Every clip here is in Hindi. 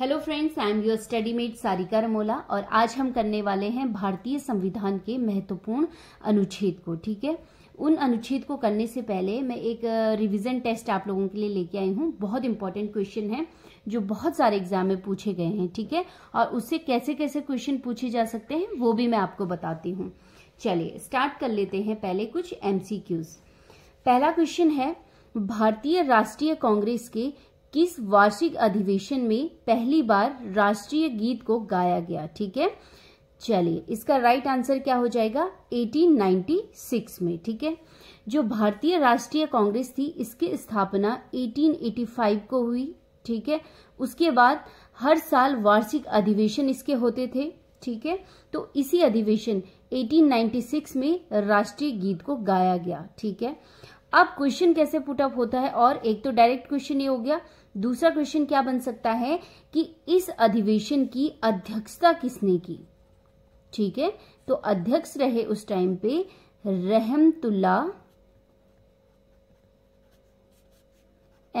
Hello friends I am your study mate Sarika Ramola और आज हम करने वाले हैं भारतीय संविधान के महत्वपूर्ण अनुच्छेद को ठीक है उन अनुच्छेद को करने से पहले मैं एक रिवीजन टेस्ट आप लोगों के लिए लेके आई हूँ बहुत इंपॉर्टेंट क्वेश्चन है जो बहुत सारे एग्जाम में पूछे गए हैं ठीक है और उससे कैसे कैसे क्वेश्चन पूछे जा सकते हैं वो भी मैं आपको बताती हूँ चलिए स्टार्ट कर लेते हैं पहले कुछ एम पहला क्वेश्चन है भारतीय राष्ट्रीय कांग्रेस के किस वार्षिक अधिवेशन में पहली बार राष्ट्रीय गीत को गाया गया ठीक है चलिए इसका राइट आंसर क्या हो जाएगा 1896 में ठीक है जो भारतीय राष्ट्रीय कांग्रेस थी इसकी स्थापना 1885 को हुई ठीक है उसके बाद हर साल वार्षिक अधिवेशन इसके होते थे ठीक है तो इसी अधिवेशन 1896 में राष्ट्रीय गीत को गाया गया ठीक है अब क्वेश्चन कैसे पुटअप होता है और एक तो डायरेक्ट क्वेश्चन ये हो गया दूसरा क्वेश्चन क्या बन सकता है कि इस अधिवेशन की अध्यक्षता किसने की ठीक है तो अध्यक्ष रहे उस टाइम पे रहमतुल्ला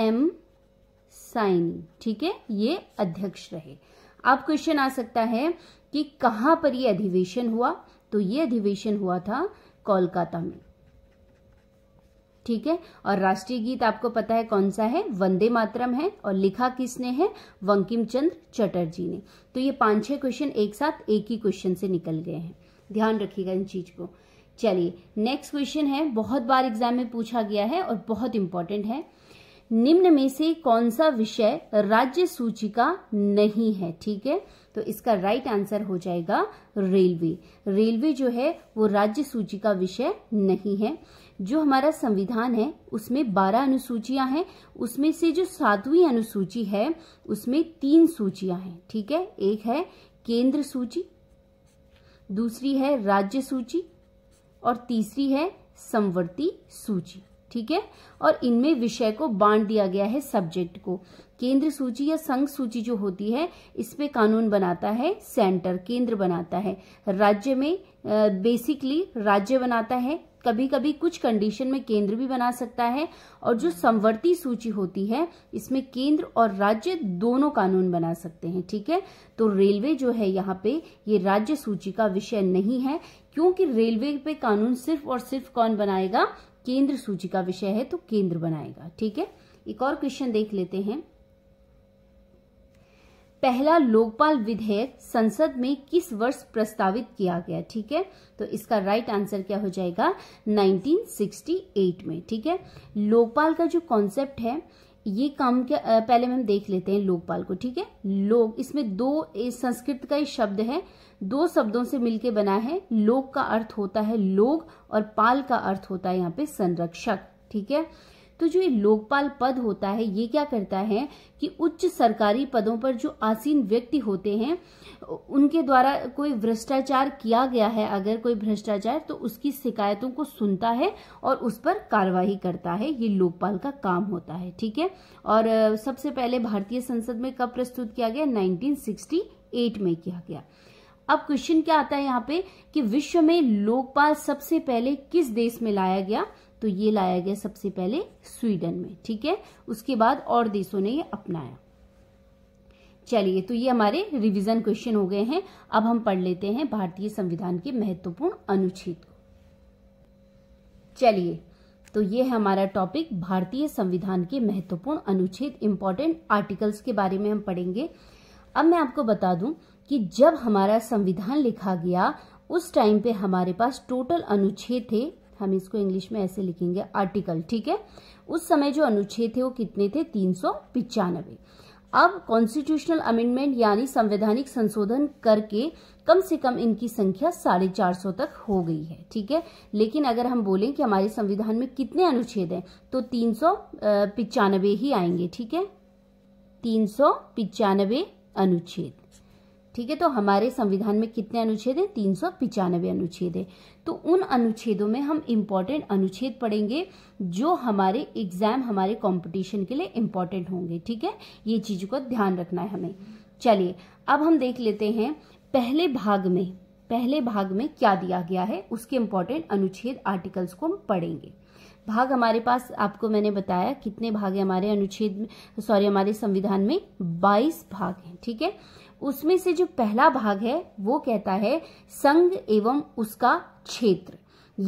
एम साइनी ठीक है ये अध्यक्ष रहे अब क्वेश्चन आ सकता है कि कहां पर यह अधिवेशन हुआ तो ये अधिवेशन हुआ था कोलकाता में ठीक है और राष्ट्रीय गीत आपको पता है कौन सा है वंदे मातरम है और लिखा किसने है वंकिम चंद्र चटर्जी ने तो ये पांच छह क्वेश्चन एक साथ एक ही क्वेश्चन से निकल गए हैं ध्यान रखिएगा इन चीज को चलिए नेक्स्ट क्वेश्चन है बहुत बार एग्जाम में पूछा गया है और बहुत इंपॉर्टेंट है निम्न में से कौन सा विषय राज्य सूचिका नहीं है ठीक है तो इसका राइट आंसर हो जाएगा रेलवे रेलवे जो है वो राज्य सूची का विषय नहीं है जो हमारा संविधान है उसमें बारह अनुसूचियां हैं उसमें से जो सातवीं अनुसूची है उसमें तीन सूचियां हैं ठीक है एक है केंद्र सूची दूसरी है राज्य सूची और तीसरी है संवर्ती सूची ठीक है और इनमें विषय को बांट दिया गया है सब्जेक्ट को केंद्र सूची या संघ सूची जो होती है इस पे कानून बनाता है सेंटर केंद्र बनाता है राज्य में बेसिकली राज्य बनाता है कभी कभी कुछ कंडीशन में केंद्र भी बना सकता है और जो संवर्ती सूची होती है इसमें केंद्र और राज्य दोनों कानून बना सकते हैं ठीक है तो रेलवे जो है यहाँ पे ये राज्य सूची का विषय नहीं है क्योंकि रेलवे पे कानून सिर्फ और सिर्फ कौन बनाएगा केंद्र सूची का विषय है तो केंद्र बनाएगा ठीक है एक और क्वेश्चन देख लेते हैं पहला लोकपाल विधेयक संसद में किस वर्ष प्रस्तावित किया गया ठीक है तो इसका राइट आंसर क्या हो जाएगा 1968 में ठीक है लोकपाल का जो कॉन्सेप्ट है ये काम के पहले हम देख लेते हैं लोकपाल को ठीक है लोक इसमें दो संस्कृत का ही शब्द है दो शब्दों से मिलकर बना है लोक का अर्थ होता है लोग और पाल का अर्थ होता है यहाँ पे संरक्षक ठीक है तो जो ये लोकपाल पद होता है ये क्या करता है कि उच्च सरकारी पदों पर जो आसीन व्यक्ति होते हैं उनके द्वारा कोई भ्रष्टाचार किया गया है अगर कोई भ्रष्टाचार तो उसकी शिकायतों को सुनता है और उस पर कार्रवाई करता है ये लोकपाल का काम होता है ठीक है और सबसे पहले भारतीय संसद में कब प्रस्तुत किया गया नाइनटीन में किया गया अब क्वेश्चन क्या आता है यहाँ पे कि विश्व में लोकपाल सबसे पहले किस देश में लाया गया तो ये लाया गया सबसे पहले स्वीडन में ठीक है उसके बाद और देशों ने ये अपनाया चलिए तो ये हमारे रिवीजन क्वेश्चन हो गए हैं अब हम पढ़ लेते हैं भारतीय संविधान के महत्वपूर्ण अनुच्छेद चलिए तो ये है हमारा टॉपिक भारतीय संविधान के महत्वपूर्ण अनुच्छेद इंपॉर्टेंट आर्टिकल्स के बारे में हम पढ़ेंगे अब मैं आपको बता दूं कि जब हमारा संविधान लिखा गया उस टाइम पे हमारे पास टोटल अनुच्छेद थे हम इसको इंग्लिश में ऐसे लिखेंगे आर्टिकल ठीक है उस समय जो अनुच्छेद थे वो कितने थे तीन अब कॉन्स्टिट्यूशनल अमेंडमेंट यानी संवैधानिक संशोधन करके कम से कम इनकी संख्या साढ़े चार सौ तक हो गई है ठीक है लेकिन अगर हम बोलें कि हमारे संविधान में कितने अनुच्छेद हैं तो तीन सौ पिचानबे ही आएंगे ठीक है तीन सौ पिचानबे अनुच्छेद ठीक है तो हमारे संविधान में कितने अनुच्छेद हैं तीन सौ पिचानवे अनुच्छेद है तो उन अनुच्छेदों में हम इम्पॉर्टेंट अनुच्छेद पढ़ेंगे जो हमारे एग्जाम हमारे कंपटीशन के लिए इम्पॉर्टेंट होंगे ठीक है ये चीज़ को ध्यान रखना है हमें चलिए अब हम देख लेते हैं पहले भाग में पहले भाग में क्या दिया गया है उसके इम्पोर्टेंट अनुच्छेद आर्टिकल्स को हम पढ़ेंगे भाग हमारे पास आपको मैंने बताया कितने भाग है हमारे अनुच्छेद सॉरी हमारे संविधान में 22 भाग हैं ठीक है थीके? उसमें से जो पहला भाग है वो कहता है संघ एवं उसका क्षेत्र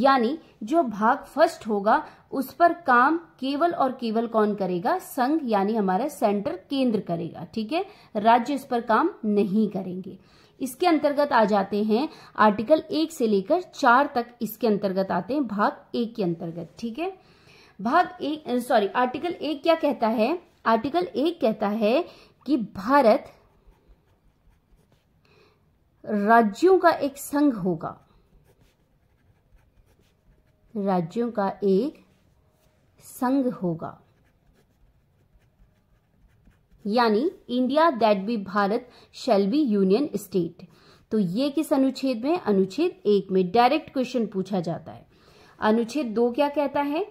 यानी जो भाग फर्स्ट होगा उस पर काम केवल और केवल कौन करेगा संघ यानी हमारा सेंटर केंद्र करेगा ठीक है राज्य इस पर काम नहीं करेंगे इसके अंतर्गत आ जाते हैं आर्टिकल एक से लेकर चार तक इसके अंतर्गत आते हैं भाग एक के अंतर्गत ठीक है भाग एक सॉरी आर्टिकल एक क्या कहता है आर्टिकल एक कहता है कि भारत राज्यों का एक संघ होगा राज्यों का एक संघ होगा यानी India that be Bharat shall be union state तो ये किस अनुच्छेद में अनुच्छेद एक में डायरेक्ट क्वेश्चन पूछा जाता है अनुच्छेद दो क्या कहता है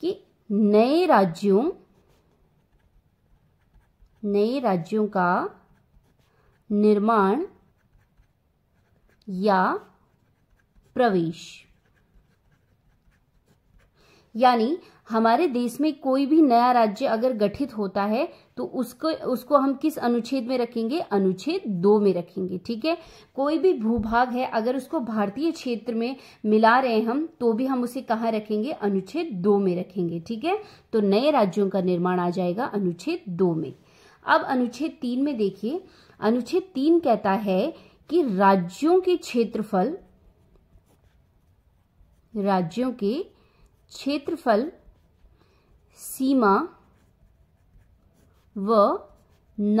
कि नए राज्यों नए राज्यों का निर्माण या प्रवेश यानी हमारे देश में कोई भी नया राज्य अगर गठित होता है तो उसको उसको हम किस अनुच्छेद में रखेंगे अनुच्छेद दो में रखेंगे ठीक है कोई भी भूभाग है अगर उसको भारतीय क्षेत्र में मिला रहे हम तो भी हम उसे कहाँ रखेंगे अनुच्छेद दो में रखेंगे ठीक है तो नए राज्यों का निर्माण आ जाएगा अनुच्छेद दो में अब अनुच्छेद तीन में देखिए अनुच्छेद तीन कहता है कि राज्यों के क्षेत्रफल राज्यों के क्षेत्रफल सीमा व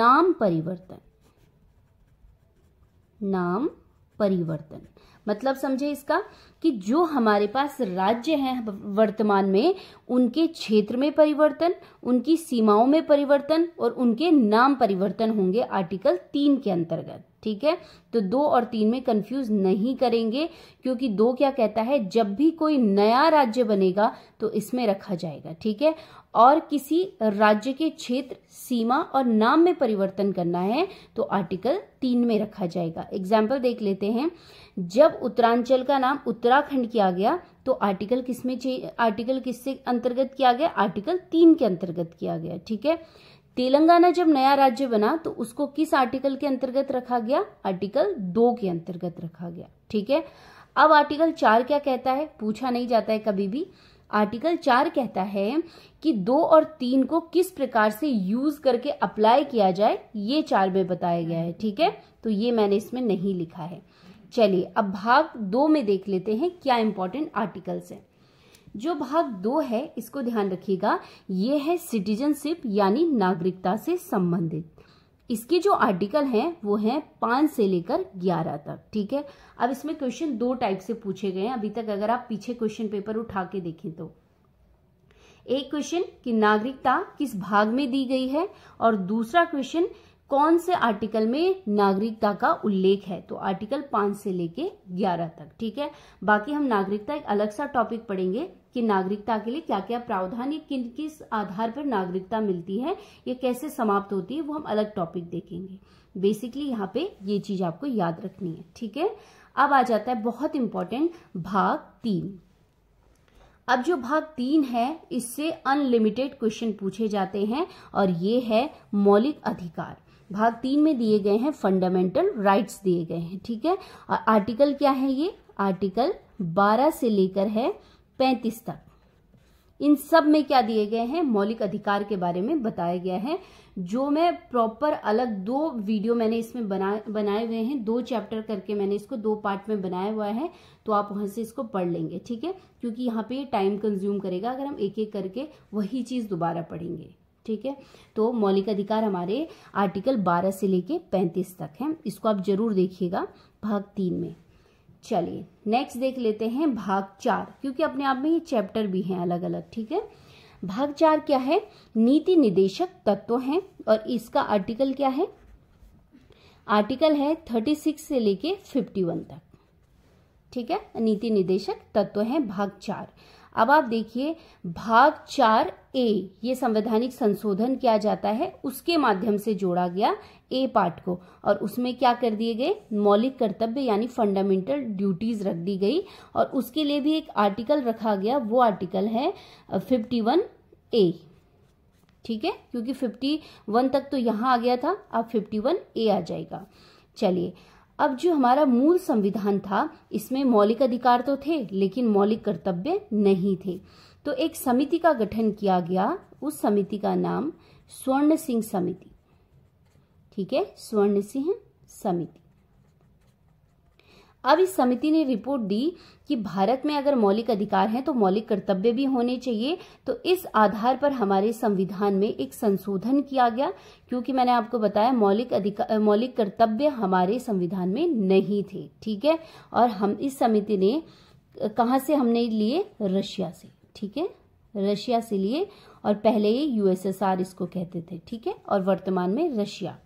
नाम परिवर्तन नाम परिवर्तन मतलब समझे इसका कि जो हमारे पास राज्य हैं वर्तमान में उनके क्षेत्र में परिवर्तन उनकी सीमाओं में परिवर्तन और उनके नाम परिवर्तन होंगे आर्टिकल तीन के अंतर्गत ठीक है तो दो और तीन में कंफ्यूज नहीं करेंगे क्योंकि दो क्या कहता है जब भी कोई नया राज्य बनेगा तो इसमें रखा जाएगा ठीक है और किसी राज्य के क्षेत्र सीमा और नाम में परिवर्तन करना है तो आर्टिकल तीन में रखा जाएगा एग्जाम्पल देख लेते हैं जब उत्तरांचल का नाम उत्तराखंड किया गया तो आर्टिकल किस में आर्टिकल किससे अंतर्गत किया गया आर्टिकल तीन के अंतर्गत किया गया ठीक है तेलंगाना जब नया राज्य बना तो उसको किस आर्टिकल के अंतर्गत रखा गया आर्टिकल दो के अंतर्गत रखा गया ठीक है अब आर्टिकल चार क्या कहता है पूछा नहीं जाता है कभी भी आर्टिकल चार कहता है कि दो और तीन को किस प्रकार से यूज करके अप्लाई किया जाए ये चार में बताया गया है ठीक है तो ये मैंने इसमें नहीं लिखा है चलिए अब भाग दो में देख लेते हैं क्या इंपॉर्टेंट आर्टिकल्स हैं जो भाग दो है इसको ध्यान रखिएगा ये है सिटीजनशिप यानी नागरिकता से संबंधित इसके जो आर्टिकल हैं वो हैं पाँच से लेकर ग्यारह तक ठीक है अब इसमें क्वेश्चन दो टाइप से पूछे गए हैं अभी तक अगर आप पीछे क्वेश्चन पेपर उठा के देखें तो एक क्वेश्चन कि नागरिकता किस भाग में दी गई है और दूसरा क्वेश्चन कौन से आर्टिकल में नागरिकता का उल्लेख है तो आर्टिकल पांच से लेके ग्यारह तक ठीक है बाकी हम नागरिकता एक अलग सा टॉपिक पढ़ेंगे कि नागरिकता के लिए क्या क्या प्रावधान या किन किस आधार पर नागरिकता मिलती है या कैसे समाप्त होती है वो हम अलग टॉपिक देखेंगे बेसिकली यहाँ पे ये चीज आपको याद रखनी है ठीक है अब आ जाता है बहुत इंपॉर्टेंट भाग तीन अब जो भाग तीन है इससे अनलिमिटेड क्वेश्चन पूछे जाते हैं और ये है मौलिक अधिकार भाग तीन में दिए गए हैं फंडामेंटल राइट्स दिए गए हैं ठीक है और आर्टिकल क्या है ये आर्टिकल बारह से लेकर है पैंतीस तक इन सब में क्या दिए गए हैं मौलिक अधिकार के बारे में बताया गया है जो मैं प्रॉपर अलग दो वीडियो मैंने इसमें बना बनाए हुए हैं दो चैप्टर करके मैंने इसको दो पार्ट में बनाया हुआ है तो आप वहां से इसको पढ़ लेंगे ठीक है क्योंकि यहाँ पे टाइम कंज्यूम करेगा अगर हम एक एक करके वही चीज़ दोबारा पढ़ेंगे ठीक है तो मौलिक अधिकार हमारे आर्टिकल बारह से लेके पैंतीस तक हैं इसको आप जरूर देखिएगा भाग तीन में चलिए नेक्स्ट देख लेते हैं भाग चार क्योंकि अपने आप में ये चैप्टर भी हैं अलग अलग ठीक है भाग चार क्या है नीति निदेशक तत्व हैं और इसका आर्टिकल क्या है आर्टिकल है थर्टी सिक्स से लेके फिफ्टी वन तक ठीक है नीति निदेशक तत्व है भाग चार अब आप देखिए भाग चार ए ये संवैधानिक संशोधन किया जाता है उसके माध्यम से जोड़ा गया ए पार्ट को और उसमें क्या कर दिए गए मौलिक कर्तव्य यानी फंडामेंटल ड्यूटीज रख दी गई और उसके लिए भी एक आर्टिकल रखा गया वो आर्टिकल है फिफ्टी वन ए ठीक है क्योंकि फिफ्टी वन तक तो यहां आ गया था अब फिफ्टी वन ए आ जाएगा चलिए अब जो हमारा मूल संविधान था इसमें मौलिक अधिकार तो थे लेकिन मौलिक कर्तव्य नहीं थे तो एक समिति का गठन किया गया उस समिति का नाम स्वर्ण सिंह समिति ठीक है स्वर्ण सिंह समिति अब इस समिति ने रिपोर्ट दी कि भारत में अगर मौलिक अधिकार हैं तो मौलिक कर्तव्य भी होने चाहिए तो इस आधार पर हमारे संविधान में एक संशोधन किया गया क्योंकि मैंने आपको बताया मौलिक अधिकार मौलिक कर्तव्य हमारे संविधान में नहीं थे ठीक है और हम इस समिति ने कहा से हमने लिए रशिया से ठीक है रशिया से लिए और पहले ही यूएसएसआर इसको कहते थे ठीक है और वर्तमान में रशिया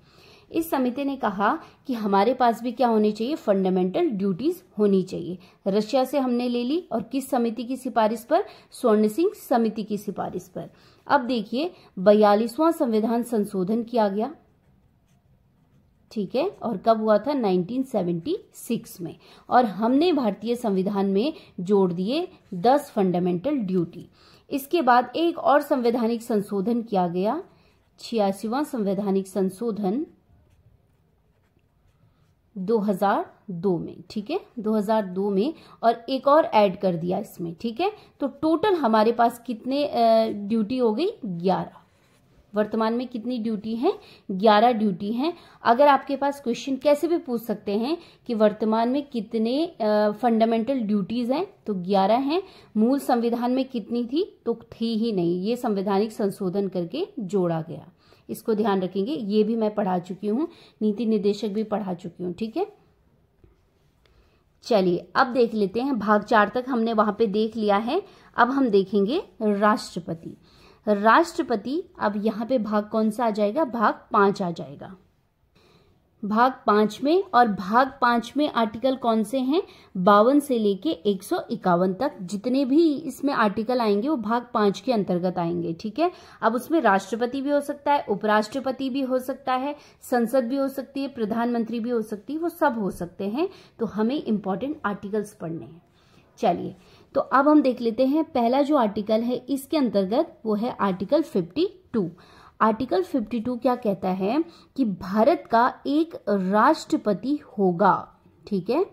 इस समिति ने कहा कि हमारे पास भी क्या होनी चाहिए फंडामेंटल ड्यूटीज होनी चाहिए रशिया से हमने ले ली और किस समिति की सिफारिश पर स्वर्ण सिंह समिति की सिफारिश पर अब देखिए बयालीसवां संविधान संशोधन किया गया ठीक है और कब हुआ था 1976 में और हमने भारतीय संविधान में जोड़ दिए 10 फंडामेंटल ड्यूटी इसके बाद एक और संवैधानिक संशोधन किया गया छियासीवा संवैधानिक संशोधन 2002 में ठीक है 2002 में और एक और ऐड कर दिया इसमें ठीक है तो टोटल हमारे पास कितने ड्यूटी हो गई 11 वर्तमान में कितनी ड्यूटी है 11 ड्यूटी हैं अगर आपके पास क्वेश्चन कैसे भी पूछ सकते हैं कि वर्तमान में कितने फंडामेंटल ड्यूटीज हैं तो 11 हैं मूल संविधान में कितनी थी तो थी ही नहीं ये संवैधानिक संशोधन करके जोड़ा गया इसको ध्यान रखेंगे ये भी मैं पढ़ा चुकी हूँ नीति निर्देशक भी पढ़ा चुकी हूँ ठीक है चलिए अब देख लेते हैं भाग चार तक हमने वहां पे देख लिया है अब हम देखेंगे राष्ट्रपति राष्ट्रपति अब यहाँ पे भाग कौन सा आ जाएगा भाग पांच आ जाएगा भाग पांच में और भाग पांच में आर्टिकल कौन से हैं बावन से लेके एक सौ इक्यावन तक जितने भी इसमें आर्टिकल आएंगे वो भाग पांच के अंतर्गत आएंगे ठीक है अब उसमें राष्ट्रपति भी हो सकता है उपराष्ट्रपति भी हो सकता है संसद भी हो सकती है प्रधानमंत्री भी हो सकती है वो सब हो सकते हैं तो हमें इंपॉर्टेंट आर्टिकल्स पढ़ने हैं चलिए तो अब हम देख लेते हैं पहला जो आर्टिकल है इसके अंतर्गत वो है आर्टिकल फिफ्टी टू आर्टिकल 52 क्या कहता है कि भारत का एक राष्ट्रपति होगा ठीक है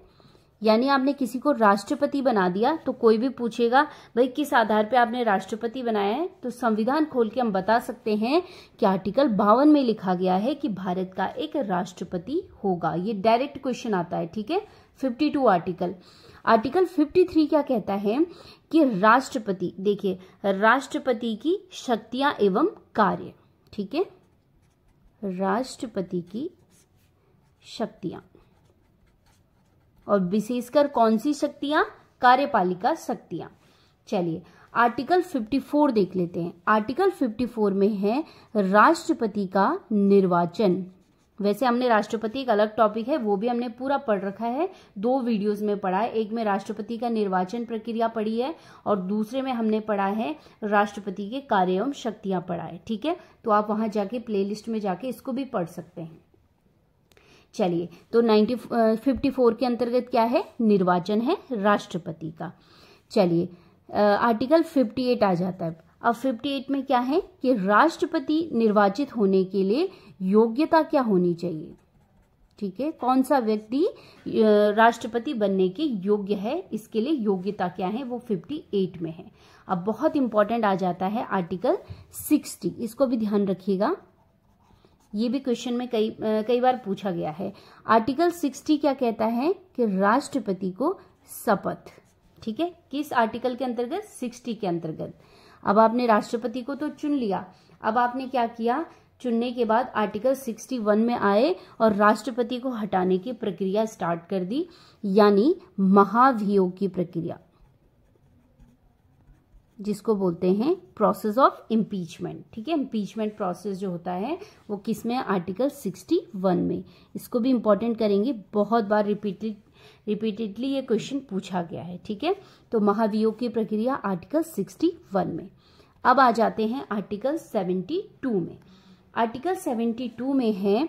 यानी आपने किसी को राष्ट्रपति बना दिया तो कोई भी पूछेगा भाई किस आधार पे आपने राष्ट्रपति बनाया है तो संविधान खोल के हम बता सकते हैं कि आर्टिकल बावन में लिखा गया है कि भारत का एक राष्ट्रपति होगा ये डायरेक्ट क्वेश्चन आता है ठीक है 52 आर्टिकल आर्टिकल 53 क्या कहता है कि राष्ट्रपति देखिए राष्ट्रपति की शक्तियां एवं कार्य ठीक है राष्ट्रपति की शक्तियां और विशेषकर कौन सी शक्तियां कार्यपालिका शक्तियां चलिए आर्टिकल 54 देख लेते हैं आर्टिकल 54 में है राष्ट्रपति का निर्वाचन वैसे हमने राष्ट्रपति एक अलग टॉपिक है वो भी हमने पूरा पढ़ रखा है दो वीडियोस में पढ़ा है एक में राष्ट्रपति का निर्वाचन प्रक्रिया पढ़ी है और दूसरे में हमने पढ़ा है राष्ट्रपति के कार्य एवं शक्तियां पढ़ा है ठीक है तो आप वहां जाके प्लेलिस्ट में जाके इसको भी पढ़ सकते हैं चलिए तो नाइनटी फिफ्टी फोर के अंतर्गत क्या है निर्वाचन है राष्ट्रपति का चलिए आर्टिकल फिफ्टी एट आ जाता है अब 58 में क्या है कि राष्ट्रपति निर्वाचित होने के लिए योग्यता क्या होनी चाहिए ठीक है कौन सा व्यक्ति राष्ट्रपति बनने के योग्य है इसके लिए योग्यता क्या है वो 58 में है अब बहुत इंपॉर्टेंट आ जाता है आर्टिकल 60 इसको भी ध्यान रखिएगा ये भी क्वेश्चन में कई कई बार पूछा गया है आर्टिकल 60 क्या कहता है कि राष्ट्रपति को शपथ ठीक है किस आर्टिकल के अंतर्गत 60 के अंतर्गत अब आपने राष्ट्रपति को तो चुन लिया अब आपने क्या किया चुनने के बाद आर्टिकल 61 में आए और राष्ट्रपति को हटाने की प्रक्रिया स्टार्ट कर दी यानी महाभियोग की प्रक्रिया जिसको बोलते हैं प्रोसेस ऑफ इम्पीचमेंट ठीक है इम्पीचमेंट प्रोसेस जो होता है वो किस में आर्टिकल 61 में इसको भी इम्पोर्टेंट करेंगे बहुत बार रिपीटेड रिपीटेडली ये क्वेश्चन पूछा गया है ठीक है तो महाभियोग की प्रक्रिया आर्टिकल 61 में अब आ जाते हैं आर्टिकल 72 में आर्टिकल 72 में है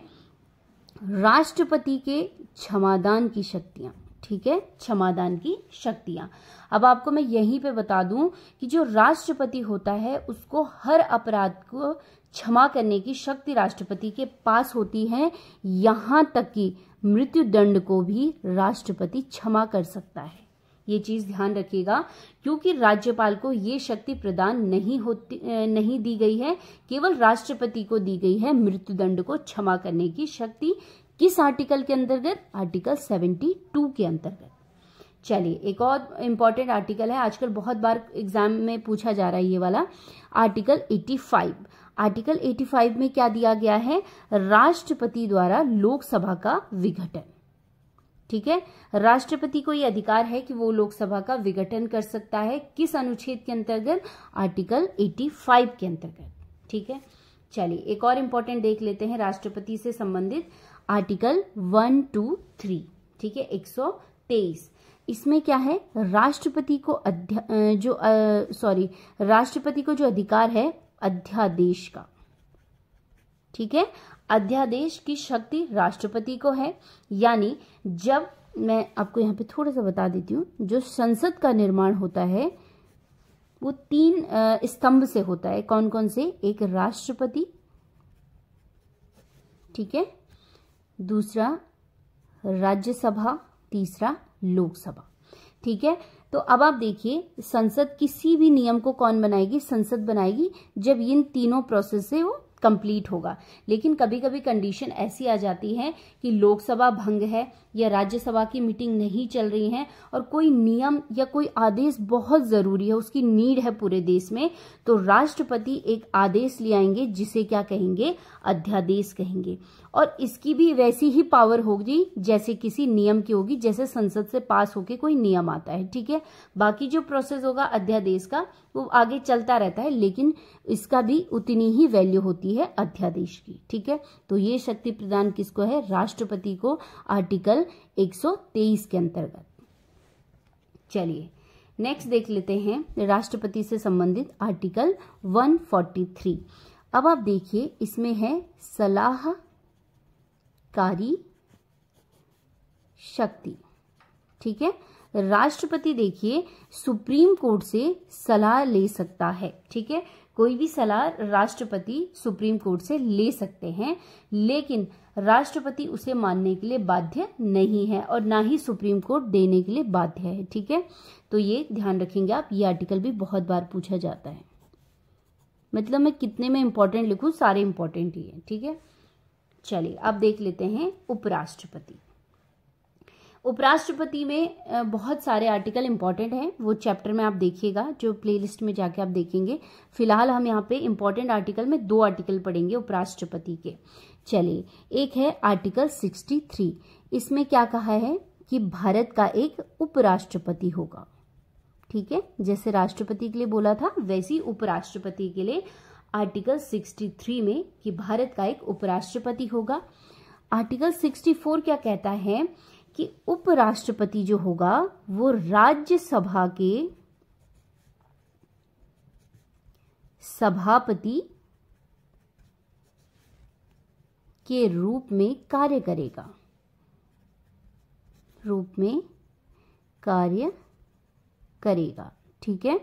राष्ट्रपति के क्षमादान की शक्तियां ठीक है क्षमादान की शक्तियां अब आपको मैं यहीं पे बता दूं कि जो राष्ट्रपति होता है उसको हर अपराध को क्षमा करने की शक्ति राष्ट्रपति के पास होती है यहां तक कि मृत्यु दंड को भी राष्ट्रपति क्षमा कर सकता है ये चीज ध्यान रखिएगा क्योंकि राज्यपाल को ये शक्ति प्रदान नहीं होती नहीं दी गई है केवल राष्ट्रपति को दी गई है मृत्युदंड को क्षमा करने की शक्ति किस आर्टिकल के अंतर्गत आर्टिकल 72 के अंतर्गत चलिए एक और इम्पॉर्टेंट आर्टिकल है आजकल बहुत बार एग्जाम में पूछा जा रहा है ये वाला आर्टिकल 85 आर्टिकल 85 में क्या दिया गया है राष्ट्रपति द्वारा लोकसभा का विघटन ठीक है राष्ट्रपति को ये अधिकार है कि वो लोकसभा का विघटन कर सकता है किस अनुच्छेद के अंतर्गत आर्टिकल 85 के अंतर्गत ठीक है चलिए एक और इंपॉर्टेंट देख लेते हैं राष्ट्रपति से संबंधित आर्टिकल वन टू थ्री ठीक है एक सौ तेईस इसमें क्या है राष्ट्रपति को जो सॉरी राष्ट्रपति को जो अधिकार है अध्यादेश का ठीक है अध्यादेश की शक्ति राष्ट्रपति को है यानी जब मैं आपको यहाँ पे थोड़ा सा बता देती हूँ जो संसद का निर्माण होता है वो तीन स्तंभ से होता है कौन कौन से एक राष्ट्रपति ठीक है दूसरा राज्यसभा तीसरा लोकसभा ठीक है तो अब आप देखिए संसद किसी भी नियम को कौन बनाएगी संसद बनाएगी जब इन तीनों प्रोसेस से वो कंप्लीट होगा लेकिन कभी कभी कंडीशन ऐसी आ जाती है कि लोकसभा भंग है या राज्यसभा की मीटिंग नहीं चल रही है और कोई नियम या कोई आदेश बहुत ज़रूरी है उसकी नीड है पूरे देश में तो राष्ट्रपति एक आदेश ले आएंगे जिसे क्या कहेंगे अध्यादेश कहेंगे और इसकी भी वैसी ही पावर होगी जैसे किसी नियम की होगी जैसे संसद से पास होके कोई नियम आता है ठीक है बाकी जो प्रोसेस होगा अध्यादेश का वो आगे चलता रहता है लेकिन इसका भी उतनी ही वैल्यू होती है अध्यादेश की ठीक है तो ये शक्ति प्रदान किसको है राष्ट्रपति को आर्टिकल 123 के अंतर्गत चलिए नेक्स्ट देख लेते हैं राष्ट्रपति से संबंधित आर्टिकल 143 अब आप देखिए इसमें है सलाहकारी शक्ति ठीक है राष्ट्रपति देखिए सुप्रीम कोर्ट से सलाह ले सकता है ठीक है कोई भी सलाह राष्ट्रपति सुप्रीम कोर्ट से ले सकते हैं लेकिन राष्ट्रपति उसे मानने के लिए बाध्य नहीं है और ना ही सुप्रीम कोर्ट देने के लिए बाध्य है ठीक है तो ये ध्यान रखेंगे आप ये आर्टिकल भी बहुत बार पूछा जाता है मतलब मैं कितने में इंपॉर्टेंट लिखूं सारे इंपॉर्टेंट ही है ठीक है चलिए अब देख लेते हैं उपराष्ट्रपति उपराष्ट्रपति में बहुत सारे आर्टिकल इम्पॉर्टेंट हैं वो चैप्टर में आप देखिएगा जो प्लेलिस्ट में जाके आप देखेंगे फिलहाल हम यहाँ पे इम्पॉर्टेंट आर्टिकल में दो आर्टिकल पढ़ेंगे उपराष्ट्रपति के चलिए एक है आर्टिकल 63 इसमें क्या कहा है कि भारत का एक उपराष्ट्रपति होगा ठीक है जैसे राष्ट्रपति के लिए बोला था वैसे उपराष्ट्रपति के लिए आर्टिकल सिक्सटी में कि भारत का एक उपराष्ट्रपति होगा आर्टिकल सिक्सटी क्या कहता है कि उपराष्ट्रपति जो होगा वो राज्यसभा के सभापति के रूप में कार्य करेगा रूप में कार्य करेगा ठीक है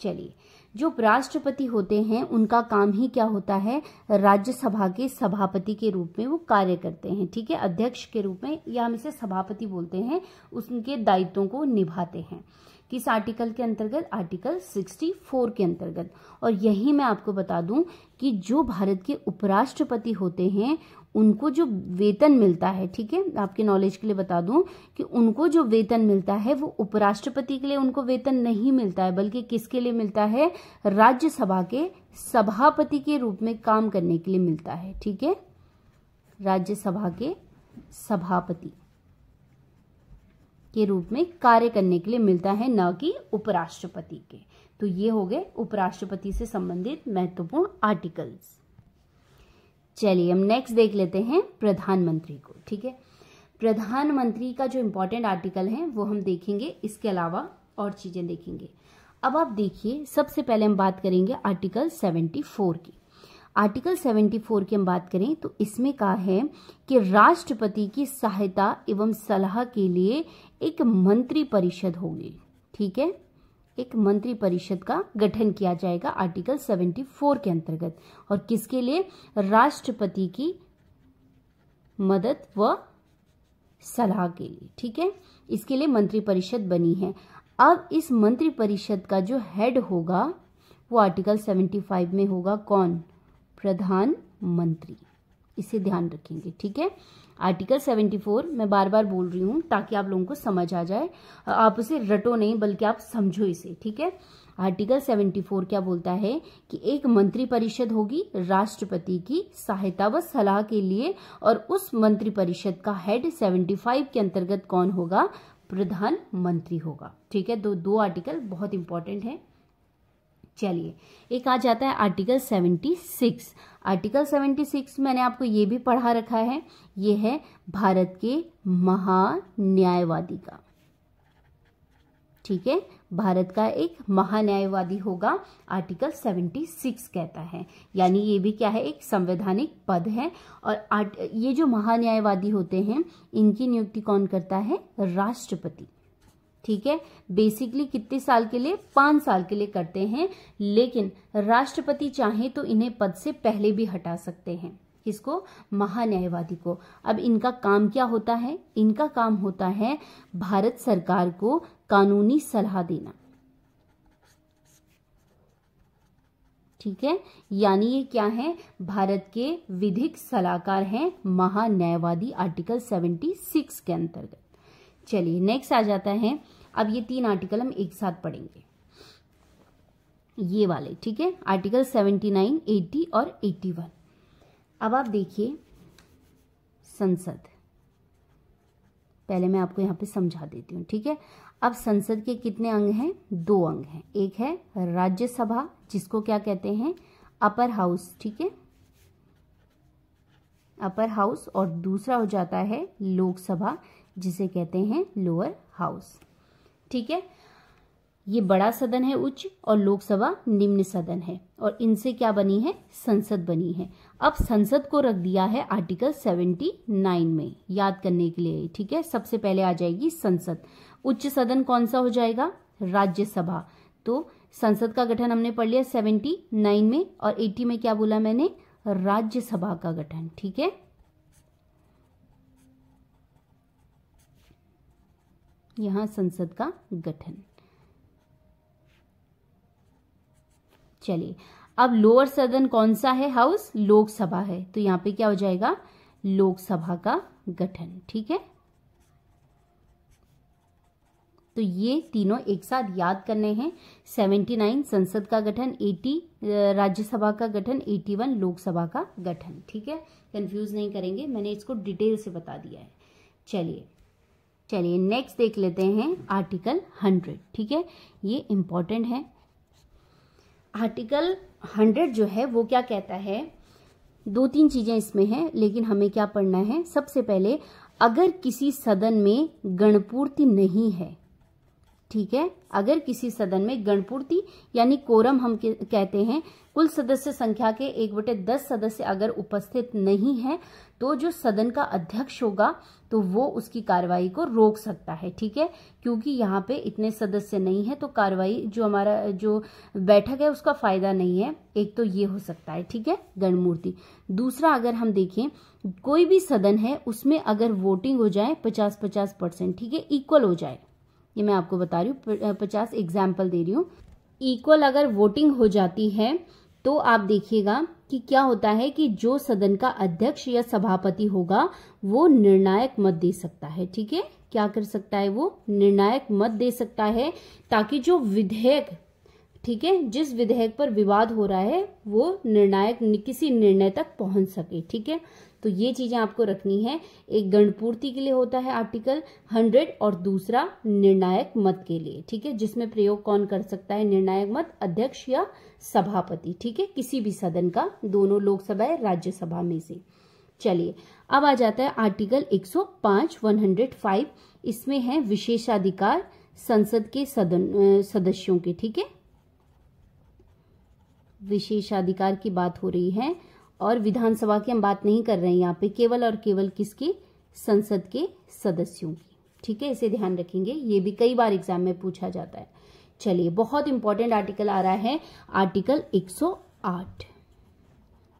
चलिए जो राष्ट्रपति होते हैं उनका काम ही क्या होता है राज्यसभा के सभापति के रूप में वो कार्य करते हैं ठीक है अध्यक्ष के रूप में या हम इसे सभापति बोलते हैं उनके दायित्वों को निभाते हैं किस आर्टिकल के अंतर्गत आर्टिकल 64 के अंतर्गत और यही मैं आपको बता दूं कि जो भारत के उपराष्ट्रपति होते हैं उनको जो वेतन मिलता है ठीक है आपके नॉलेज के लिए बता दूं कि उनको जो वेतन मिलता है वो उपराष्ट्रपति के लिए उनको वेतन नहीं मिलता है बल्कि किसके लिए मिलता है राज्यसभा के सभापति के रूप में काम करने के लिए मिलता है ठीक है राज्यसभा के सभापति के रूप में कार्य करने के लिए मिलता है न कि उपराष्ट्रपति के तो ये हो गए उपराष्ट्रपति से संबंधित महत्वपूर्ण आर्टिकल्स चलिए हम नेक्स्ट देख लेते हैं प्रधानमंत्री को ठीक है प्रधानमंत्री का जो इम्पोर्टेंट आर्टिकल है वो हम देखेंगे इसके अलावा और चीज़ें देखेंगे अब आप देखिए सबसे पहले हम बात करेंगे आर्टिकल 74 की आर्टिकल 74 की हम बात करें तो इसमें कहा है कि राष्ट्रपति की सहायता एवं सलाह के लिए एक मंत्री परिषद होगी ठीक है एक मंत्री परिषद का गठन किया जाएगा आर्टिकल 74 के अंतर्गत और किसके लिए राष्ट्रपति की मदद व सलाह के लिए ठीक है इसके लिए मंत्री परिषद बनी है अब इस मंत्री परिषद का जो हेड होगा वो आर्टिकल 75 में होगा कौन प्रधानमंत्री इसे ध्यान रखेंगे ठीक है आर्टिकल 74 मैं बार बार बोल रही हूं ताकि आप लोगों को समझ आ जाए आप उसे रटो नहीं बल्कि आप समझो इसे ठीक है आर्टिकल 74 क्या बोलता है कि एक मंत्री परिषद होगी राष्ट्रपति की सहायता व सलाह के लिए और उस मंत्रिपरिषद का हेड 75 के अंतर्गत कौन होगा प्रधानमंत्री होगा ठीक है दो दो आर्टिकल बहुत इंपॉर्टेंट है चलिए एक आ जाता है article seventy six article seventy six मैंने आपको ये भी पढ़ा रखा है ये है भारत के महान्यायवादी का ठीक है भारत का एक महान्यायवादी होगा आर्टिकल 76 कहता है यानी ये भी क्या है एक संवैधानिक पद है और आर्ट ये जो महान्यायवादी होते हैं इनकी नियुक्ति कौन करता है राष्ट्रपति ठीक है बेसिकली कितने साल के लिए पांच साल के लिए करते हैं लेकिन राष्ट्रपति चाहे तो इन्हें पद से पहले भी हटा सकते हैं किसको महान्यायवादी को अब इनका काम क्या होता है इनका काम होता है भारत सरकार को कानूनी सलाह देना ठीक है यानी ये क्या है भारत के विधिक सलाहकार हैं महान्यायवादी आर्टिकल 76 के अंतर्गत चलिए नेक्स्ट आ जाता है अब ये तीन आर्टिकल हम एक साथ पढ़ेंगे ये वाले ठीक है आर्टिकल सेवेंटी नाइन एट्टी और एट्टी वन अब आप देखिए संसद पहले मैं आपको यहां पे समझा देती हूँ ठीक है अब संसद के कितने अंग हैं दो अंग हैं एक है राज्यसभा जिसको क्या कहते हैं अपर हाउस ठीक है अपर हाउस और दूसरा हो जाता है लोकसभा जिसे कहते हैं लोअर हाउस ठीक है ये बड़ा सदन है उच्च और लोकसभा निम्न सदन है और इनसे क्या बनी है संसद बनी है अब संसद को रख दिया है आर्टिकल 79 में याद करने के लिए ठीक है सबसे पहले आ जाएगी संसद उच्च सदन कौन सा हो जाएगा राज्यसभा तो संसद का गठन हमने पढ़ लिया 79 में और 80 में क्या बोला मैंने राज्यसभा का गठन ठीक है यहाँ संसद का गठन चलिए अब लोअर सदन कौन सा है हाउस लोकसभा है तो यहाँ पे क्या हो जाएगा लोकसभा का गठन ठीक है तो ये तीनों एक साथ याद करने हैं 79 संसद का गठन 80 राज्यसभा का गठन 81 लोकसभा का गठन ठीक है कंफ्यूज नहीं करेंगे मैंने इसको डिटेल से बता दिया है चलिए चलिए नेक्स्ट देख लेते हैं आर्टिकल हंड्रेड ठीक है ये इम्पॉर्टेंट है आर्टिकल हंड्रेड जो है वो क्या कहता है दो तीन चीजें इसमें हैं लेकिन हमें क्या पढ़ना है सबसे पहले अगर किसी सदन में गणपूर्ति नहीं है ठीक है अगर किसी सदन में गणपूर्ति यानी कोरम हम कहते हैं कुल सदस्य संख्या के एक बटे दस सदस्य अगर उपस्थित नहीं है तो जो सदन का अध्यक्ष होगा तो वो उसकी कार्रवाई को रोक सकता है ठीक है क्योंकि यहाँ पे इतने सदस्य नहीं है तो कार्रवाई जो हमारा जो बैठक है उसका फायदा नहीं है एक तो ये हो सकता है ठीक है गणमूर्ति दूसरा अगर हम देखें कोई भी सदन है उसमें अगर वोटिंग हो जाए पचास पचास परसेंट ठीक है इक्वल हो जाए ये मैं आपको बता रही हूँ पचास एग्जाम्पल दे रही हूँ इक्वल अगर वोटिंग हो जाती है तो आप देखिएगा कि क्या होता है कि जो सदन का अध्यक्ष या सभापति होगा वो निर्णायक मत दे सकता है ठीक है क्या कर सकता है वो निर्णायक मत दे सकता है ताकि जो विधेयक ठीक है जिस विधेयक पर विवाद हो रहा है वो निर्णायक किसी निर्णय तक पहुंच सके ठीक है तो ये चीज़ें आपको रखनी है एक गणपूर्ति के लिए होता है आर्टिकल हंड्रेड और दूसरा निर्णायक मत के लिए ठीक है जिसमें प्रयोग कौन कर सकता है निर्णायक मत अध्यक्ष या सभापति ठीक है किसी भी सदन का दोनों लोकसभा या राज्यसभा में से चलिए अब आ जाता है आर्टिकल 105 105 इसमें है विशेषाधिकार संसद के सदन सदस्यों के ठीक है विशेषाधिकार की बात हो रही है और विधानसभा की हम बात नहीं कर रहे हैं यहाँ पे केवल और केवल किसकी संसद के सदस्यों की ठीक है इसे ध्यान रखेंगे ये भी कई बार एग्जाम में पूछा जाता है चलिए बहुत इंपॉर्टेंट आर्टिकल आ रहा है आर्टिकल 108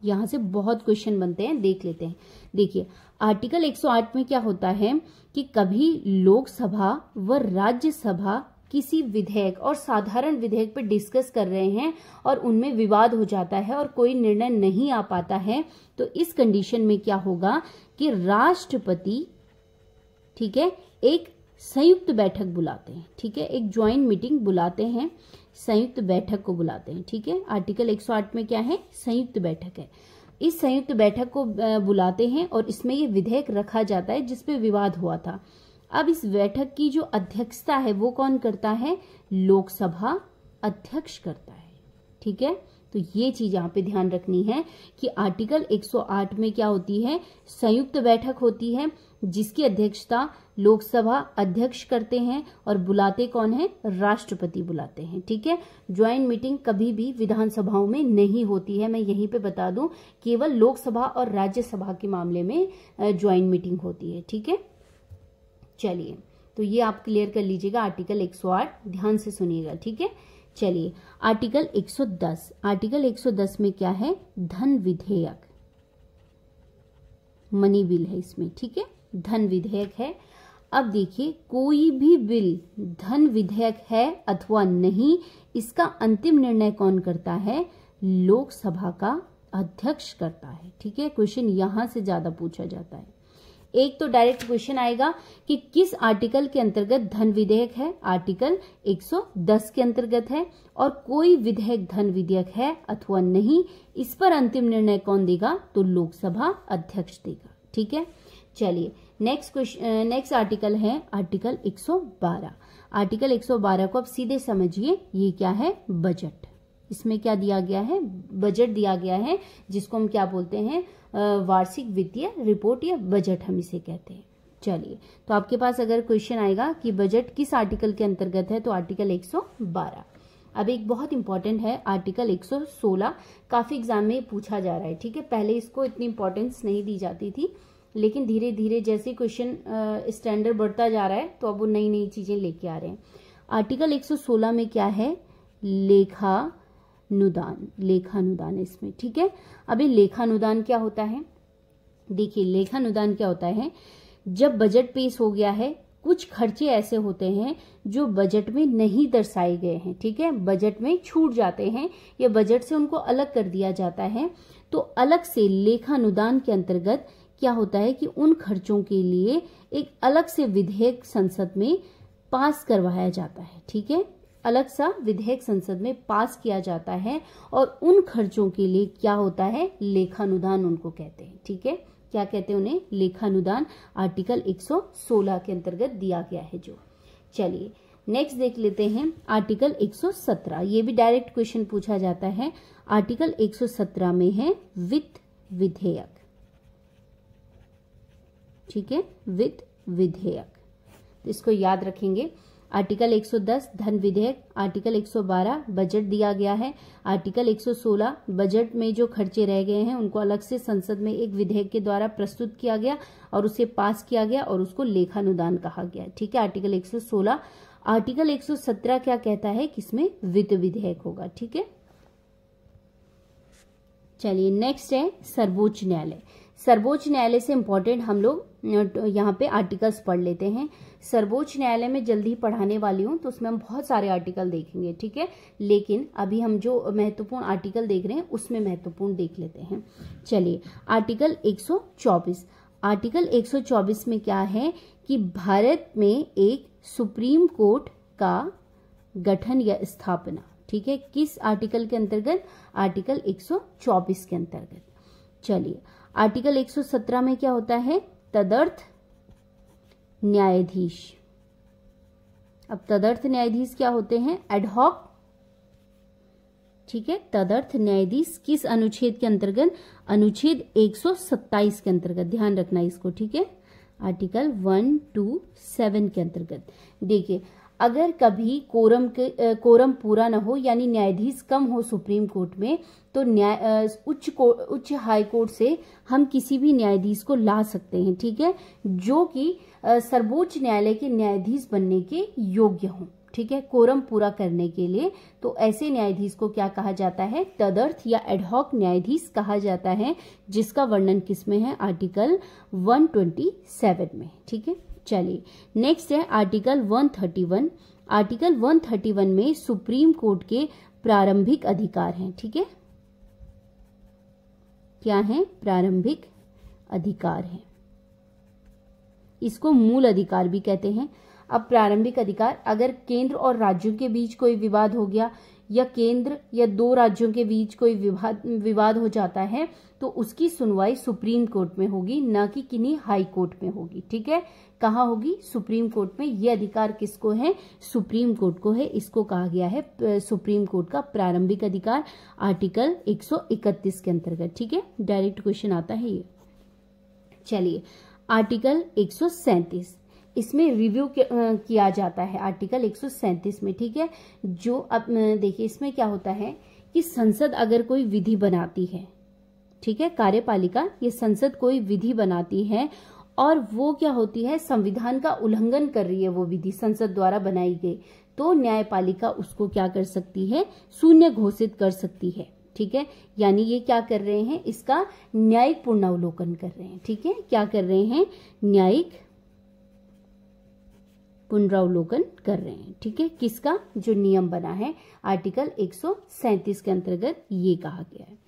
यहां से बहुत क्वेश्चन बनते हैं देख लेते हैं देखिए आर्टिकल 108 में क्या होता है कि कभी लोकसभा व राज्यसभा किसी विधेयक और साधारण विधेयक पर डिस्कस कर रहे हैं और उनमें विवाद हो जाता है और कोई निर्णय नहीं आ पाता है तो इस कंडीशन में क्या होगा कि राष्ट्रपति ठीक है एक संयुक्त बैठक बुलाते हैं ठीक है एक ज्वाइंट मीटिंग बुलाते हैं संयुक्त बैठक को बुलाते हैं ठीक है आर्टिकल 108 में क्या है संयुक्त बैठक है इस संयुक्त बैठक को बुलाते हैं और इसमें यह विधेयक रखा जाता है जिसपे विवाद हुआ था अब इस बैठक की जो अध्यक्षता है वो कौन करता है लोकसभा अध्यक्ष करता है ठीक है तो ये चीज यहां पे ध्यान रखनी है कि आर्टिकल 108 में क्या होती है संयुक्त बैठक होती है जिसकी अध्यक्षता लोकसभा अध्यक्ष करते हैं और बुलाते कौन है राष्ट्रपति बुलाते हैं ठीक है ज्वाइंट मीटिंग कभी भी विधानसभाओं में नहीं होती है मैं यहीं पे बता दूं केवल लोकसभा और राज्यसभा के मामले में ज्वाइंट मीटिंग होती है ठीक है चलिए तो ये आप क्लियर कर लीजिएगा आर्टिकल 108 ध्यान से सुनिएगा ठीक है चलिए आर्टिकल 110 आर्टिकल 110 में क्या है धन विधेयक मनी बिल है इसमें ठीक है धन विधेयक है अब देखिए कोई भी बिल धन विधेयक है अथवा नहीं इसका अंतिम निर्णय कौन करता है लोकसभा का अध्यक्ष करता है ठीक है क्वेश्चन यहां से ज्यादा पूछा जाता है एक तो डायरेक्ट क्वेश्चन आएगा कि किस आर्टिकल के अंतर्गत धन विधेयक है आर्टिकल 110 के अंतर्गत है और कोई विधेयक धन विधेयक है अथवा नहीं इस पर अंतिम निर्णय कौन देगा तो लोकसभा अध्यक्ष देगा ठीक है चलिए नेक्स्ट क्वेश्चन नेक्स्ट आर्टिकल है आर्टिकल 112 आर्टिकल 112 को आप सीधे समझिए ये क्या है बजट इसमें क्या दिया गया है बजट दिया गया है जिसको हम क्या बोलते हैं वार्षिक वित्तीय रिपोर्ट या बजट हम इसे कहते हैं चलिए तो आपके पास अगर क्वेश्चन आएगा कि बजट किस आर्टिकल के अंतर्गत है तो आर्टिकल 112 अब एक बहुत इंपॉर्टेंट है आर्टिकल 116 काफी एग्जाम में पूछा जा रहा है ठीक है पहले इसको इतनी इंपॉर्टेंस नहीं दी जाती थी लेकिन धीरे धीरे जैसे क्वेश्चन स्टैंडर्ड बढ़ता जा रहा है तो अब वो नई नई चीजें लेके आ रहे हैं आर्टिकल 116 में क्या है लेखा अनुदान लेखानुदान इसमें ठीक है अभी लेखानुदान क्या होता है देखिए लेखानुदान क्या होता है जब बजट पेश हो गया है कुछ खर्चे ऐसे होते हैं जो बजट में नहीं दर्शाए गए हैं ठीक है बजट में छूट जाते हैं या बजट से उनको अलग कर दिया जाता है तो अलग से लेखानुदान के अंतर्गत क्या होता है कि उन खर्चों के लिए एक अलग से विधेयक संसद में पास करवाया जाता है ठीक है अलग सा विधेयक संसद में पास किया जाता है और उन खर्चों के लिए क्या होता है लेखानुदान उनको कहते हैं ठीक है क्या कहते हैं उन्हें लेखानुदान आर्टिकल 116 के अंतर्गत दिया गया है जो चलिए नेक्स्ट देख लेते हैं आर्टिकल 117 ये भी डायरेक्ट क्वेश्चन पूछा जाता है आर्टिकल 117 में है वित्त विधेयक ठीक है वित्त विधेयक इसको याद रखेंगे आर्टिकल 110 धन विधेयक आर्टिकल 112 बजट दिया गया है आर्टिकल 116 बजट में जो खर्चे रह गए हैं उनको अलग से संसद में एक विधेयक के द्वारा प्रस्तुत किया गया और उसे पास किया गया और उसको लेखानुदान कहा गया ठीक है आर्टिकल 116 आर्टिकल 117 क्या कहता है किसमें वित्त विधेयक होगा ठीक है चलिए नेक्स्ट है सर्वोच्च न्यायालय सर्वोच्च न्यायालय से इम्पोर्टेंट हम लोग यहाँ पे आर्टिकल्स पढ़ लेते हैं सर्वोच्च न्यायालय में जल्दी ही पढ़ाने वाली हूँ तो उसमें हम बहुत सारे आर्टिकल देखेंगे ठीक है लेकिन अभी हम जो महत्वपूर्ण आर्टिकल देख रहे हैं उसमें महत्वपूर्ण देख लेते हैं चलिए आर्टिकल 124 आर्टिकल 124 में क्या है कि भारत में एक सुप्रीम कोर्ट का गठन या स्थापना ठीक है किस आर्टिकल के अंतर्गत आर्टिकल एक के अंतर्गत चलिए आर्टिकल 117 में क्या होता है तदर्थ न्यायाधीश अब तदर्थ न्यायाधीश क्या होते हैं एडहॉक ठीक है तदर्थ न्यायाधीश किस अनुच्छेद के अंतर्गत अनुच्छेद 127 के अंतर्गत ध्यान रखना इसको ठीक है आर्टिकल 127 के अंतर्गत देखिए अगर कभी कोरम के कोरम पूरा न हो यानी न्यायाधीश कम हो सुप्रीम कोर्ट में तो न्याय उच्च को, उच्च हाई कोर्ट से हम किसी भी न्यायाधीश को ला सकते हैं ठीक है जो कि सर्वोच्च न्यायालय के न्यायाधीश बनने के योग्य हों ठीक है कोरम पूरा करने के लिए तो ऐसे न्यायाधीश को क्या कहा जाता है तदर्थ या एडहॉक न्यायाधीश कहा जाता है जिसका वर्णन किसमें है आर्टिकल 127 में ठीक है चले नेक्स्ट है आर्टिकल 131 आर्टिकल 131 में सुप्रीम कोर्ट के प्रारंभिक अधिकार हैं ठीक है क्या है प्रारंभिक अधिकार है इसको मूल अधिकार भी कहते हैं अब प्रारंभिक अधिकार अगर केंद्र और राज्यों के बीच कोई विवाद हो गया या केंद्र या दो राज्यों के बीच कोई विवाद विवाद हो जाता है तो उसकी सुनवाई सुप्रीम कोर्ट में होगी ना कि किन्हीं हाई कोर्ट में होगी ठीक है कहा होगी सुप्रीम कोर्ट में ये अधिकार किसको है सुप्रीम कोर्ट को है इसको कहा गया है सुप्रीम कोर्ट का प्रारंभिक अधिकार आर्टिकल 131 के अंतर्गत ठीक है डायरेक्ट क्वेश्चन आता है ये चलिए आर्टिकल 137 इसमें रिव्यू किया जाता है आर्टिकल 137 में ठीक है जो अब देखिए इसमें क्या होता है कि संसद अगर कोई विधि बनाती है ठीक है कार्यपालिका ये संसद कोई विधि बनाती है और वो क्या होती है संविधान का उल्लंघन कर रही है वो विधि संसद द्वारा बनाई गई तो न्यायपालिका उसको क्या कर सकती है शून्य घोषित कर सकती है ठीक है यानी ये क्या कर रहे हैं इसका न्यायिक पूर्णावलोकन कर रहे हैं ठीक है क्या कर रहे हैं न्यायिक पुनरावलोकन कर रहे हैं ठीक है किसका जो नियम बना है आर्टिकल 137 के अंतर्गत ये कहा गया है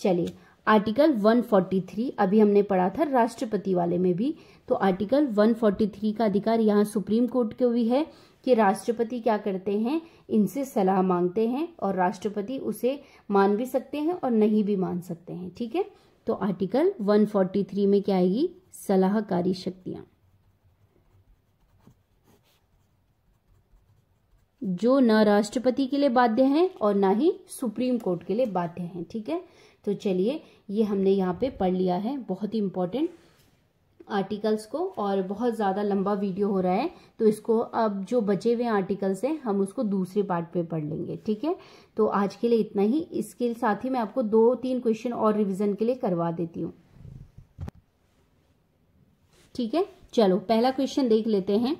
चलिए आर्टिकल 143 अभी हमने पढ़ा था राष्ट्रपति वाले में भी तो आर्टिकल 143 का अधिकार यहाँ सुप्रीम कोर्ट के भी है कि राष्ट्रपति क्या करते हैं इनसे सलाह मांगते हैं और राष्ट्रपति उसे मान भी सकते हैं और नहीं भी मान सकते हैं ठीक है तो आर्टिकल 143 में क्या आएगी सलाहकारी शक्तियां जो ना राष्ट्रपति के लिए बाध्य हैं और ना ही सुप्रीम कोर्ट के लिए बाध्य हैं ठीक है तो चलिए ये हमने यहाँ पे पढ़ लिया है बहुत ही इम्पोर्टेंट आर्टिकल्स को और बहुत ज़्यादा लंबा वीडियो हो रहा है तो इसको अब जो बचे हुए आर्टिकल्स हैं हम उसको दूसरे पार्ट पे पढ़ लेंगे ठीक है तो आज के लिए इतना ही इसके साथ ही मैं आपको दो तीन क्वेश्चन और रिविजन के लिए करवा देती हूँ ठीक है चलो पहला क्वेश्चन देख लेते हैं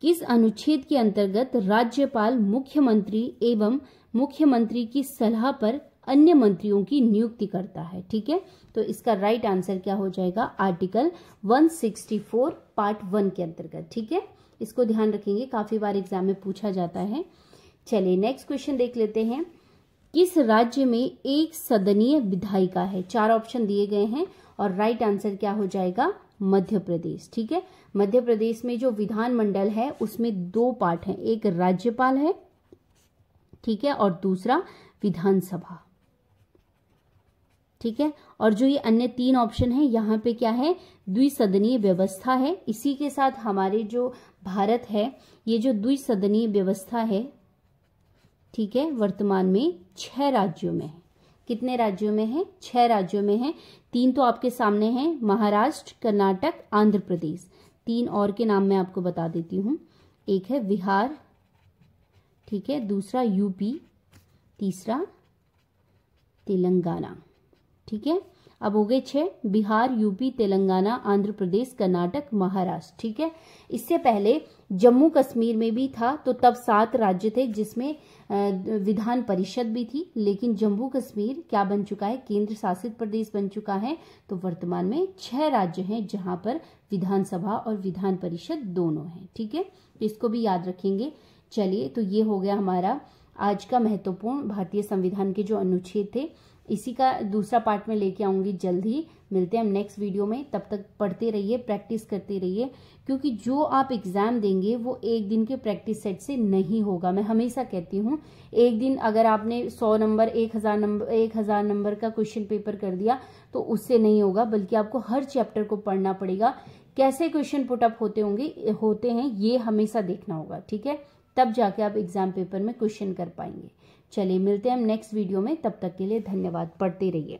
किस अनुच्छेद के अंतर्गत राज्यपाल मुख्यमंत्री एवं मुख्यमंत्री की सलाह पर अन्य मंत्रियों की नियुक्ति करता है ठीक है तो इसका राइट आंसर क्या हो जाएगा आर्टिकल 164 पार्ट वन के अंतर्गत ठीक है इसको ध्यान रखेंगे काफी बार एग्जाम में पूछा जाता है चलिए नेक्स्ट क्वेश्चन देख लेते हैं किस राज्य में एक सदनीय विधायिका है चार ऑप्शन दिए गए हैं और राइट आंसर क्या हो जाएगा मध्य प्रदेश ठीक है मध्य प्रदेश में जो विधानमंडल है उसमें दो पार्ट हैं एक राज्यपाल है ठीक है और दूसरा विधानसभा ठीक है और जो ये अन्य तीन ऑप्शन है यहाँ पे क्या है द्विसदनीय व्यवस्था है इसी के साथ हमारे जो भारत है ये जो द्विसदनीय व्यवस्था है ठीक है वर्तमान में छह राज्यों में है कितने राज्यों में है छह राज्यों में है तीन तो आपके सामने हैं महाराष्ट्र कर्नाटक आंध्र प्रदेश तीन और के नाम मैं आपको बता देती हूँ एक है बिहार ठीक है दूसरा यूपी तीसरा तेलंगाना ठीक है अब हो गए छह बिहार यूपी तेलंगाना आंध्र प्रदेश कर्नाटक महाराष्ट्र ठीक है इससे पहले जम्मू कश्मीर में भी था तो तब सात राज्य थे जिसमें विधान परिषद भी थी लेकिन जम्मू कश्मीर क्या बन चुका है केंद्र शासित प्रदेश बन चुका है तो वर्तमान में छह राज्य हैं जहां पर विधानसभा और विधान परिषद दोनों है ठीक है तो इसको भी याद रखेंगे चलिए तो ये हो गया हमारा आज का महत्वपूर्ण भारतीय संविधान के जो अनुच्छेद थे इसी का दूसरा पार्ट में लेके आऊँगी जल्द ही मिलते हैं हम नेक्स्ट वीडियो में तब तक पढ़ते रहिए प्रैक्टिस करते रहिए क्योंकि जो आप एग्ज़ाम देंगे वो एक दिन के प्रैक्टिस सेट से नहीं होगा मैं हमेशा कहती हूँ एक दिन अगर आपने सौ नंबर एक हज़ार नंबर एक हज़ार नंबर का क्वेश्चन पेपर कर दिया तो उससे नहीं होगा बल्कि आपको हर चैप्टर को पढ़ना पड़ेगा कैसे क्वेश्चन पुटअप होते होंगे होते हैं ये हमेशा देखना होगा ठीक है तब जाके आप एग्ज़ाम पेपर में क्वेश्चन कर पाएंगे चलिए मिलते हैं हम नेक्स्ट वीडियो में तब तक के लिए धन्यवाद पढ़ते रहिए